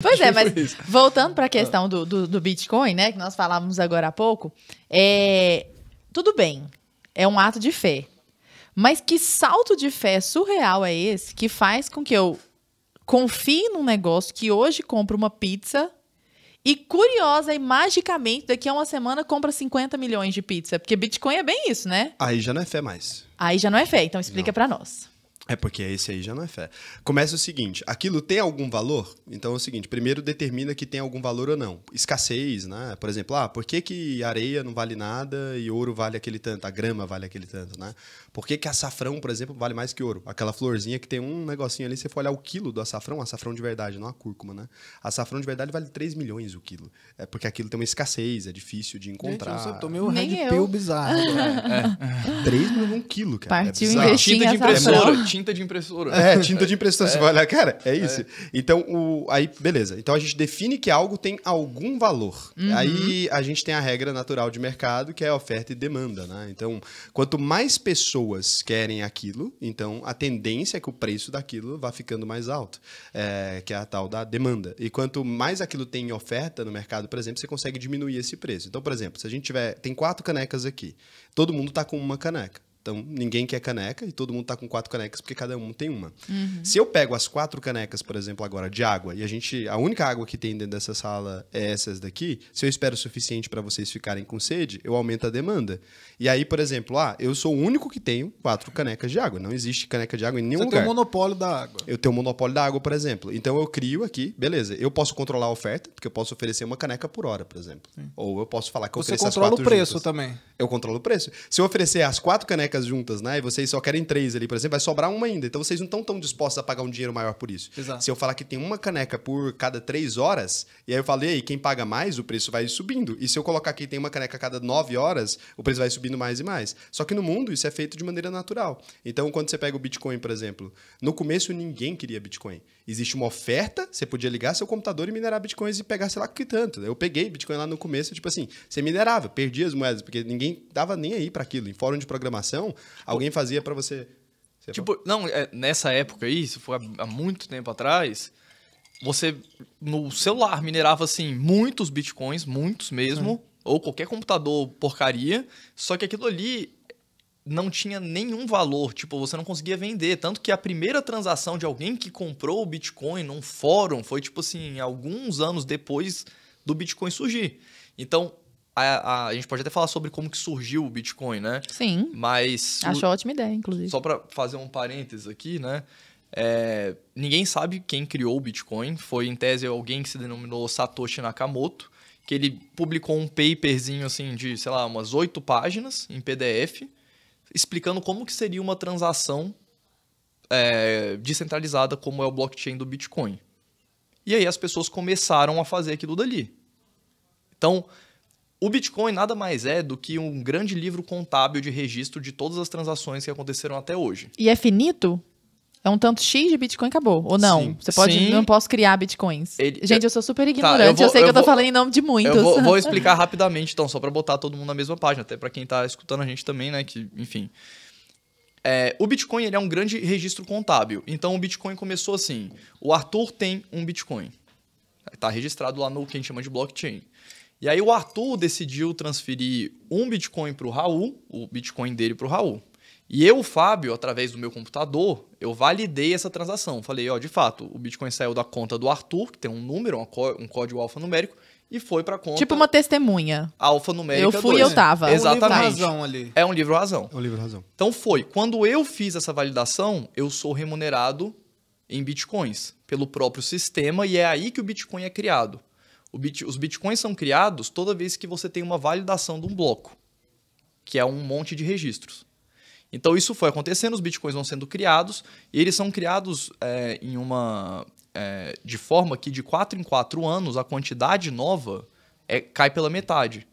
Pois é, mas voltando para a questão ah. do, do, do, Bitcoin, né, que nós falávamos agora há pouco, é, tudo bem, é um ato de fé. Mas que salto de fé surreal é esse que faz com que eu confie num negócio que hoje compra uma pizza e, curiosa e magicamente, daqui a uma semana compra 50 milhões de pizza? Porque Bitcoin é bem isso, né? Aí já não é fé mais. Aí já não é fé, então explica para nós. É porque esse aí já não é fé. Começa o seguinte: aquilo tem algum valor? Então é o seguinte: primeiro determina que tem algum valor ou não. Escassez, né? Por exemplo, ah, por que, que areia não vale nada e ouro vale aquele tanto? A grama vale aquele tanto, né? Por que, que açafrão, por exemplo, vale mais que ouro? Aquela florzinha que tem um negocinho ali, você for olhar o quilo do açafrão, açafrão de verdade, não a cúrcuma, né? Açafrão de verdade vale 3 milhões o quilo. É porque aquilo tem uma escassez, é difícil de encontrar. Gente, eu tomei um red pill bizarro. Né? é. 3 milhões um quilo, cara. É Partiu é investir de impressora tinta de impressora. É, tinta de impressora. É. Você vai olhar, cara, é, é. isso. É. Então, o, aí, beleza. Então a gente define que algo tem algum valor. Uhum. Aí a gente tem a regra natural de mercado, que é oferta e demanda, né? Então, quanto mais pessoas querem aquilo, então a tendência é que o preço daquilo vá ficando mais alto, é, que é a tal da demanda. E quanto mais aquilo tem oferta no mercado, por exemplo, você consegue diminuir esse preço. Então, por exemplo, se a gente tiver. Tem quatro canecas aqui, todo mundo está com uma caneca. Então, ninguém quer caneca e todo mundo está com quatro canecas porque cada um tem uma. Uhum. Se eu pego as quatro canecas, por exemplo, agora de água, e a gente, a única água que tem dentro dessa sala é essas daqui, se eu espero o suficiente para vocês ficarem com sede, eu aumento a demanda. E aí, por exemplo, ah, eu sou o único que tenho quatro canecas de água. Não existe caneca de água em nenhum Você lugar. Você tem o um monopólio da água. Eu tenho o um monopólio da água, por exemplo. Então, eu crio aqui, beleza, eu posso controlar a oferta, porque eu posso oferecer uma caneca por hora, por exemplo. Sim. Ou eu posso falar que eu Você ofereço as quatro Você o preço juntas. também. Eu controlo o preço. Se eu oferecer as quatro canecas juntas, né? E vocês só querem três ali, por exemplo, vai sobrar uma ainda. Então vocês não estão tão dispostos a pagar um dinheiro maior por isso. Exato. Se eu falar que tem uma caneca por cada três horas, e aí eu falei, quem paga mais, o preço vai subindo. E se eu colocar que tem uma caneca a cada nove horas, o preço vai subindo mais e mais. Só que no mundo isso é feito de maneira natural. Então, quando você pega o Bitcoin, por exemplo, no começo ninguém queria Bitcoin. Existe uma oferta, você podia ligar seu computador e minerar Bitcoins e pegar, sei lá, que tanto. Né? Eu peguei Bitcoin lá no começo, tipo assim, você minerava, perdia as moedas, porque ninguém dava nem aí para aquilo. Em fórum de programação, ligação, então, alguém fazia para você. você tipo, fala? não, é, nessa época aí, isso foi há, há muito tempo atrás, você no celular minerava assim muitos bitcoins, muitos mesmo, uhum. ou qualquer computador porcaria, só que aquilo ali não tinha nenhum valor, tipo, você não conseguia vender, tanto que a primeira transação de alguém que comprou o bitcoin num fórum foi tipo assim, alguns anos depois do bitcoin surgir. Então, a, a, gente pode até falar sobre como que surgiu o Bitcoin, né? Sim. Mas. Acho ótima ideia, inclusive. Só para fazer um parênteses aqui, né? É, ninguém sabe quem criou o Bitcoin. Foi, em tese, alguém que se denominou Satoshi Nakamoto, que ele publicou um paperzinho, assim, de, sei lá, umas oito páginas em PDF, explicando como que seria uma transação é, descentralizada como é o blockchain do Bitcoin. E aí as pessoas começaram a fazer aquilo dali. Então, o Bitcoin nada mais é do que um grande livro contábil de registro de todas as transações que aconteceram até hoje. E é finito? É um tanto X de Bitcoin acabou, ou não? Sim, Você pode, sim. não posso criar Bitcoins. Ele, Gente, eu sou super ignorante, tá, eu, vou, eu, sei eu que eu tô vou, falando em nome de muitos. Eu vou, vou explicar rapidamente, então, só para botar todo mundo na mesma página, até para quem tá escutando a gente também, né, que, enfim. É, o Bitcoin, ele é um grande registro contábil. Então, o Bitcoin começou assim, o Arthur tem um Bitcoin. Tá registrado lá no que a gente chama de blockchain. E aí o Arthur decidiu transferir um Bitcoin para o Raul, o Bitcoin dele para o Raul. E eu, Fábio, através do meu computador, eu validei essa transação. Falei, ó, de fato, o Bitcoin saiu da conta do Arthur, que tem um número, um código alfanumérico, e foi para conta. Tipo uma testemunha. Alfanumérica. Eu fui, e eu tava. Exatamente. É um livro razão ali. É um livro razão. É um livro razão. Então foi. Quando eu fiz essa validação, eu sou remunerado em bitcoins pelo próprio sistema e é aí que o Bitcoin é criado. Bit, os bitcoins são criados toda vez que você tem uma validação de um bloco, que é um monte de registros. Então isso foi acontecendo, os bitcoins vão sendo criados, e eles são criados é, em uma. É, de forma que de 4 em 4 anos a quantidade nova é, cai pela metade.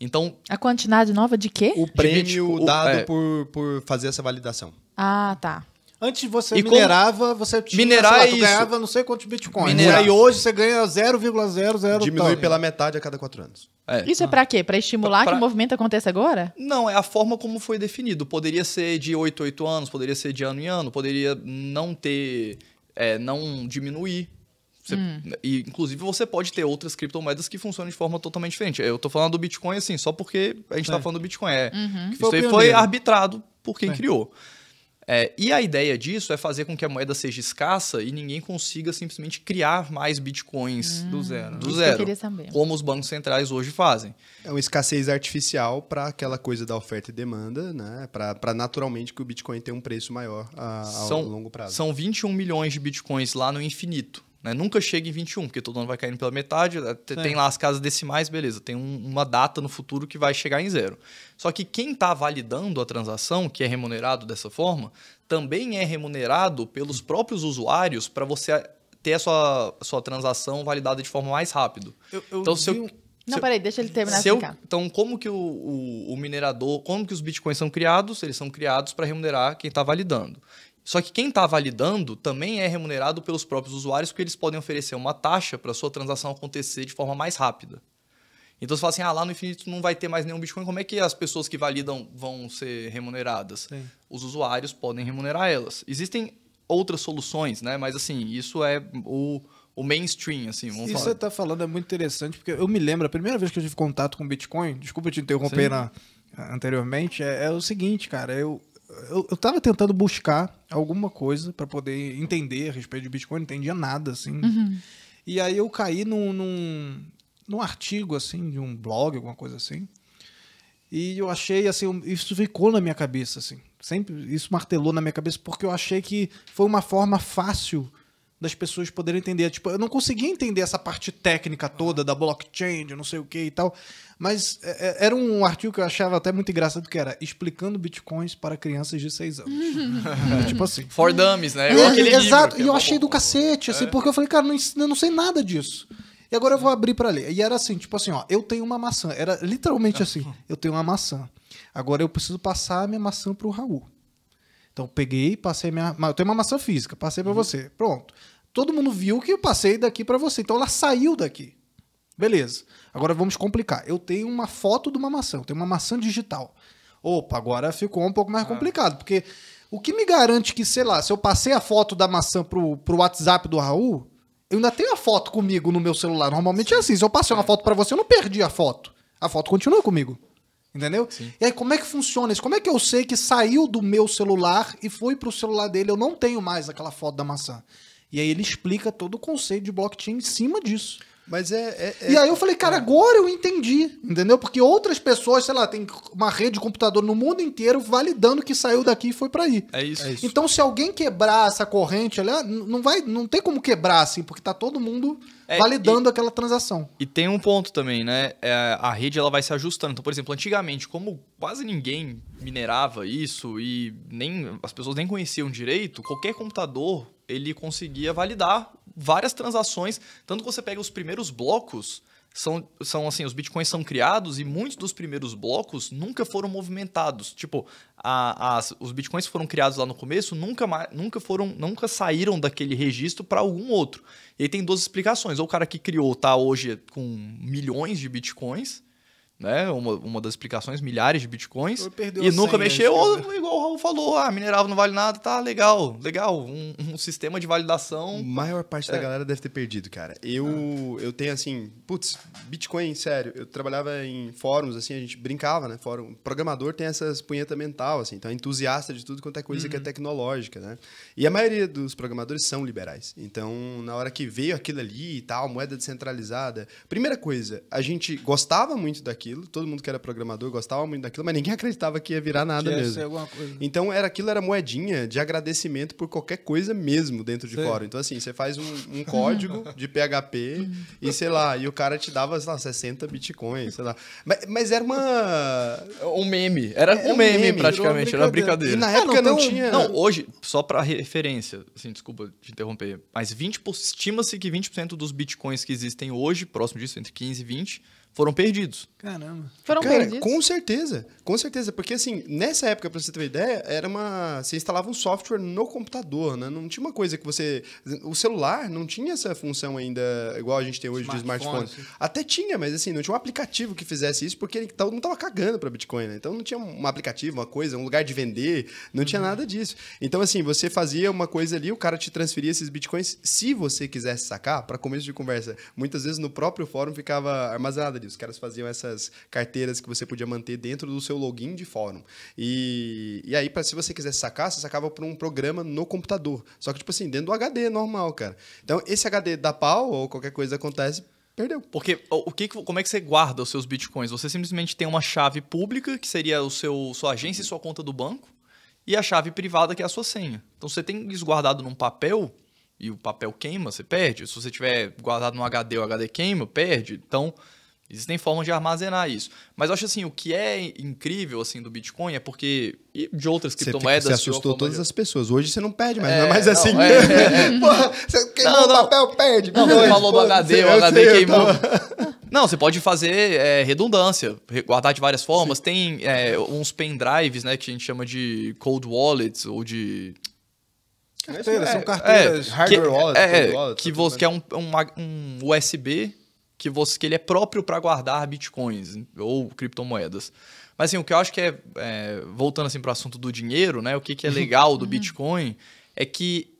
Então. A quantidade nova de quê? O prêmio de, tipo, dado o, é. por, por fazer essa validação. Ah, tá. Antes você e minerava, você tinha, minerar lá, ganhava não sei quantos bitcoins. Minerar. E hoje você ganha 0,00. Diminui tal. pela metade a cada quatro anos. É. Isso ah. é para quê? Para estimular pra, pra... que o movimento aconteça agora? Não, é a forma como foi definido. Poderia ser de 8 8 anos, poderia ser de ano em ano, poderia não ter, é, não diminuir. Você, hum. e, inclusive, você pode ter outras criptomoedas que funcionam de forma totalmente diferente. Eu tô falando do Bitcoin assim, só porque a gente tá é. tá falando do Bitcoin. É, uhum. Isso aí foi arbitrado por quem é. criou. É, e a ideia disso é fazer com que a moeda seja escassa e ninguém consiga simplesmente criar mais bitcoins hum, do zero. Do zero. Que como os bancos centrais hoje fazem. É uma escassez artificial para aquela coisa da oferta e demanda, né? Para naturalmente que o Bitcoin tenha um preço maior a, a são, longo prazo. São 21 milhões de bitcoins lá no infinito. Né? Nunca chega em 21, porque todo ano vai caindo pela metade. Sim. É, tem lá as casas decimais, beleza. Tem um, uma data no futuro que vai chegar em zero. Só que quem está validando a transação, que é remunerado dessa forma, também é remunerado pelos próprios usuários para você ter a sua, a sua transação validada de forma mais rápida. então, se eu, não, se peraí, deixa ele terminar Então, como que o, o, o, minerador, como que os bitcoins são criados? Eles são criados para remunerar quem está validando. Só que quem está validando também é remunerado pelos próprios usuários, porque eles podem oferecer uma taxa para sua transação acontecer de forma mais rápida. Então você fala assim, ah, lá no infinito não vai ter mais nenhum Bitcoin, como é que as pessoas que validam vão ser remuneradas? Sim. Os usuários podem remunerar elas. Existem outras soluções, né? Mas assim, isso é o, o mainstream, assim, vamos Isso que você está falando é muito interessante, porque eu me lembro, a primeira vez que eu tive contato com Bitcoin, desculpa te interromper na, anteriormente, é, é, o seguinte, cara, eu, eu, eu tava tentando buscar alguma coisa para poder entender a respeito de Bitcoin, não entendia nada, assim. Uhum. E aí eu caí num, num, num artigo, assim, de um blog, alguma coisa assim. E eu achei, assim, isso ficou na minha cabeça, assim. Sempre isso martelou na minha cabeça, porque eu achei que foi uma forma fácil das pessoas poderem entender. Tipo, eu não conseguia entender essa parte técnica toda da blockchain, de não sei o que e tal. Mas é, é, era um artigo que eu achava até muito engraçado, que era explicando bitcoins para crianças de 6 anos. É, tipo assim. For dummies, né? É, exato. e eu achei bom, do cacete, assim, porque eu falei, cara, não, eu não sei nada disso. E agora eu vou abrir para ler. E era assim, tipo assim, ó, eu tenho uma maçã. Era literalmente assim, eu tenho uma maçã. Agora eu preciso passar a minha maçã pro Raul. Então peguei, passei minha. Eu tenho uma maçã física, passei para uhum. você. Pronto. Todo mundo viu que eu passei daqui para você. Então ela saiu daqui. Beleza. Agora vamos complicar. Eu tenho uma foto de uma maçã, eu tenho uma maçã digital. Opa, agora ficou um pouco mais ah. complicado, porque o que me garante que, sei lá, se eu passei a foto da maçã pro, pro WhatsApp do Raul, eu ainda tenho a foto comigo no meu celular. Normalmente é assim. Se eu passei uma é. foto para você, eu não perdi a foto. A foto continua comigo. Entendeu? Sim. E aí, como é que funciona isso? Como é que eu sei que saiu do meu celular e foi pro celular dele? Eu não tenho mais aquela foto da maçã. E aí ele explica todo o conceito de blockchain em cima disso. Mas é, é, é, E aí eu falei, cara, é. agora eu entendi, entendeu? Porque outras pessoas, sei lá, tem uma rede de computador no mundo inteiro validando que saiu daqui e foi para aí. É isso. é isso. Então, se alguém quebrar essa corrente, olha, ah, não vai, não tem como quebrar assim, porque tá todo mundo é, validando e, aquela transação. E tem um ponto também, né? É, a rede ela vai se ajustando. Então, por exemplo, antigamente, como quase ninguém minerava isso e nem as pessoas nem conheciam direito, qualquer computador ele conseguia validar várias transações. Tanto que você pega os primeiros blocos, são, são assim, os bitcoins são criados e muitos dos primeiros blocos nunca foram movimentados. Tipo, a, a, os bitcoins que foram criados lá no começo nunca, nunca foram, nunca saíram daquele registro para algum outro. E aí tem duas explicações. Ou o cara que criou tá hoje com milhões de bitcoins, né? Uma, uma das explicações, milhares de bitcoins. E nunca mexeu, ou, igual o Raul falou, ah, minerava não vale nada, tá, legal, legal. Um, um sistema de validação. A maior parte é. da galera deve ter perdido, cara. Eu, ah. eu tenho assim, putz, Bitcoin, sério, eu trabalhava em fóruns, assim, a gente brincava, né? Fórum. Programador tem essas punheta mental, assim, então é entusiasta de tudo quanto é coisa uhum. que é uhum. tecnológica, né? E a maioria dos programadores são liberais. Então, na hora que veio aquilo ali e tal, moeda descentralizada, primeira coisa, a gente gostava muito daquilo todo mundo que era programador gostava muito daquilo, mas ninguém acreditava que ia virar nada ia mesmo. Então era aquilo era moedinha de agradecimento por qualquer coisa mesmo dentro de Sim. fora. Então assim, você faz um, um código de PHP e sei lá, e o cara te dava sei lá, 60 bitcoins, sei lá. Mas, mas era uma um meme, era é, um, meme, meme praticamente, era uma brincadeira. Era uma brincadeira. na é, época não, não, tinha Não, hoje só para referência, assim, desculpa te interromper, mas 20 estima-se que 20% dos bitcoins que existem hoje, próximo disso entre 15 e 20 foram perdidos. Caramba. Foram Cara, perdidos? Com certeza, com certeza. Porque, assim, nessa época, pra você ter uma ideia, era uma. Você instalava um software no computador, né? Não tinha uma coisa que você. O celular não tinha essa função ainda igual a gente tem hoje smartphone, de smartphone. Sim. Até tinha, mas assim, não tinha um aplicativo que fizesse isso, porque ele não tava cagando pra Bitcoin, né? Então não tinha um aplicativo, uma coisa, um lugar de vender, não uhum. tinha nada disso. Então, assim, você fazia uma coisa ali, o cara te transferia esses bitcoins se você quisesse sacar, para começo de conversa. Muitas vezes no próprio fórum ficava armazenado nada disso. Os caras faziam essas carteiras que você podia manter dentro do seu login de fórum. E, e aí, pra, se você quisesse sacar, você sacava por um programa no computador. Só que, tipo assim, dentro do HD normal, cara. Então, esse HD dá pau ou qualquer coisa acontece, Perdeu. Porque o que, como é que você guarda os seus bitcoins? Você simplesmente tem uma chave pública, que seria o seu, sua agência e sua conta do banco, e a chave privada, que é a sua senha. Então você tem isso guardado num papel, e o papel queima, você perde. Se você tiver guardado num HD, o HD queima, perde. Então Existem formas de armazenar isso. Mas eu acho assim, o que é incrível assim do Bitcoin é porque e de outras você criptomoedas. Fica, você assim, assustou todas as pessoas. Hoje você não perde mais, é, não é mais não, assim. É, é, Porra, você queimou não, o papel, perde. Não, você falou do HD, o HD sei, queimou. Não, você pode fazer é, redundância, guardar de várias formas. Sim. Tem é, uns pendrives, né, que a gente chama de cold wallets ou de Carteiras, é, são é, carteiras é, hardware que, wallet, é, que, você, que é um, um, um USB que, você, que ele é próprio para guardar bitcoins ou criptomoedas. Mas assim, o que eu acho que é, é voltando assim para o assunto do dinheiro, né? O que, que é uhum. legal do uhum. Bitcoin é que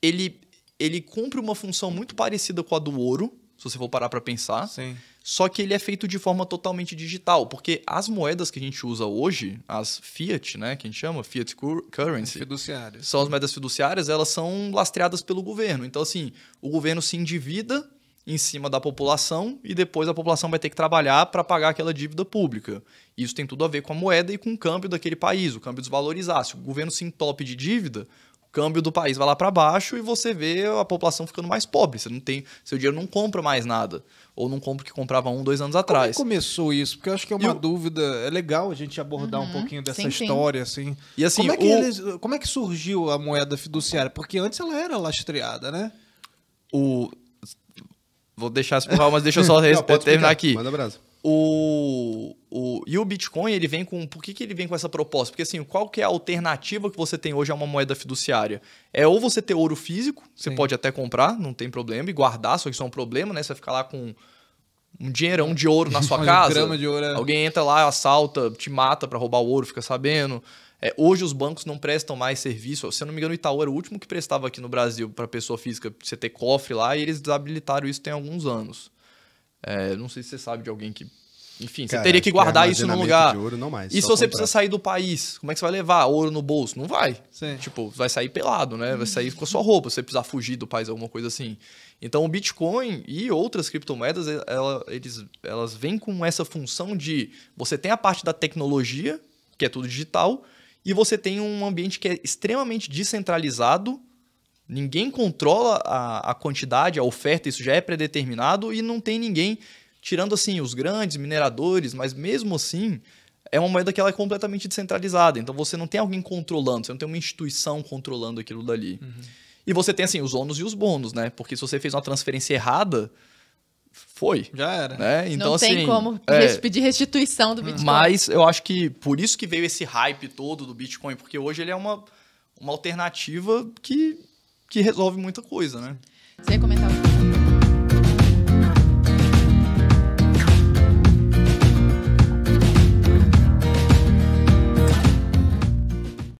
ele ele cumpre uma função muito parecida com a do ouro, se você for parar para pensar. Sim. Só que ele é feito de forma totalmente digital, porque as moedas que a gente usa hoje, as fiat, né, que a gente chama fiat currency, fiduciárias. são as moedas fiduciárias, elas são lastreadas pelo governo. Então assim, o governo se endivida em cima da população e depois a população vai ter que trabalhar para pagar aquela dívida pública. Isso tem tudo a ver com a moeda e com o câmbio daquele país, o câmbio desvalorizar. Se o governo se entope de dívida, o câmbio do país vai lá para baixo e você vê a população ficando mais pobre. Você não tem, seu dinheiro não compra mais nada ou não compra o que comprava um, dois anos é atrás. Como começou isso? Porque eu acho que é uma dúvida. É legal a gente abordar uhum, um pouquinho dessa sim, história sim. assim. E assim, como é, que o... eles, como é que surgiu a moeda fiduciária? Porque antes ela era lastreada, né? O vou deixar isso pro Raul, mas deixa eu só Não, terminar aqui. Manda abraço. O, o, e o Bitcoin, ele vem com. Por que, que ele vem com essa proposta? Porque assim, qual que é a alternativa que você tem hoje a uma moeda fiduciária? É ou você ter ouro físico, você Sim. pode até comprar, não tem problema, e guardar, só que isso é um problema, né? Você ficar lá com um dinheirão de ouro na sua casa. Ouro, é. Alguém entra lá, assalta, te mata para roubar o ouro, fica sabendo. É, hoje os bancos não prestam mais serviço. Se eu não me engano, o Itaú era o último que prestava aqui no Brasil para pessoa física você ter cofre lá e eles desabilitaram isso tem alguns anos. É, não sei se você sabe de alguém que enfim, você teria que guardar isso num lugar. Ouro, mais, e se você comprar. precisa sair do país, como é que você vai levar ouro no bolso? Não vai. Sim. Tipo, vai sair pelado, né? Vai sair com a sua roupa, se você precisar fugir do país, alguma coisa assim. Então, o Bitcoin e outras criptomoedas, ela, eles, elas vêm com essa função de você tem a parte da tecnologia, que é tudo digital, e você tem um ambiente que é extremamente descentralizado, ninguém controla a, a quantidade, a oferta, isso já é predeterminado, e não tem ninguém tirando assim os grandes mineradores, mas mesmo assim é uma moeda que ela é completamente descentralizada. Então você não tem alguém controlando, você não tem uma instituição controlando aquilo dali. Uhum. E você tem assim os ônus e os bônus, né? Porque se você fez uma transferência errada, foi. Já era. Né? Então, não tem assim, como é, pedir restituição do Bitcoin. Mas eu acho que por isso que veio esse hype todo do Bitcoin, porque hoje ele é uma, uma alternativa que, que resolve muita coisa, né? Você ia comentar